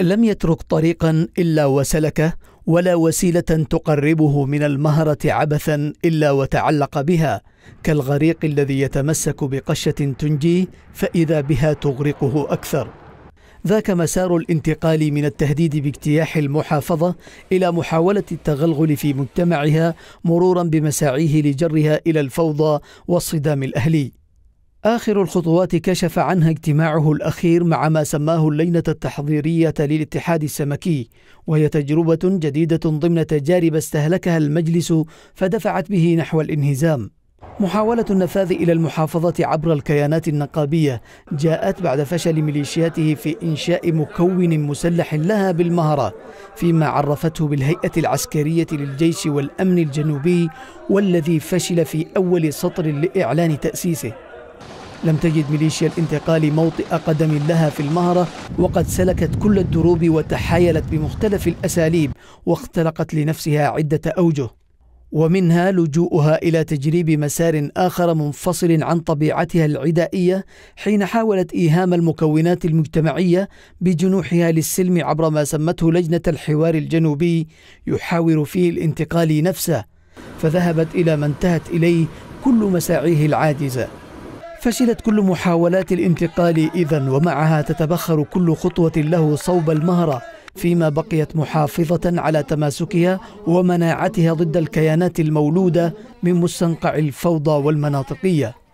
لم يترك طريقا الا وسلكه ولا وسيله تقربه من المهره عبثا الا وتعلق بها كالغريق الذي يتمسك بقشه تنجيه فاذا بها تغرقه اكثر ذاك مسار الانتقال من التهديد باجتياح المحافظة إلى محاولة التغلغل في مجتمعها مرورا بمساعيه لجرها إلى الفوضى والصدام الأهلي آخر الخطوات كشف عنها اجتماعه الأخير مع ما سماه اللينة التحضيرية للاتحاد السمكي وهي تجربة جديدة ضمن تجارب استهلكها المجلس فدفعت به نحو الانهزام محاولة النفاذ إلى المحافظة عبر الكيانات النقابية جاءت بعد فشل ميليشياته في إنشاء مكون مسلح لها بالمهرة فيما عرفته بالهيئة العسكرية للجيش والأمن الجنوبي والذي فشل في أول سطر لإعلان تأسيسه لم تجد ميليشيا الانتقال موطئ قدم لها في المهرة وقد سلكت كل الدروب وتحايلت بمختلف الأساليب واختلقت لنفسها عدة أوجه ومنها لجوءها إلى تجريب مسار آخر منفصل عن طبيعتها العدائية حين حاولت إيهام المكونات المجتمعية بجنوحها للسلم عبر ما سمته لجنة الحوار الجنوبي يحاور فيه الانتقال نفسه فذهبت إلى ما انتهت إليه كل مساعيه العاجزة فشلت كل محاولات الانتقال إذا ومعها تتبخر كل خطوة له صوب المهرة فيما بقيت محافظة على تماسكها ومناعتها ضد الكيانات المولودة من مستنقع الفوضى والمناطقية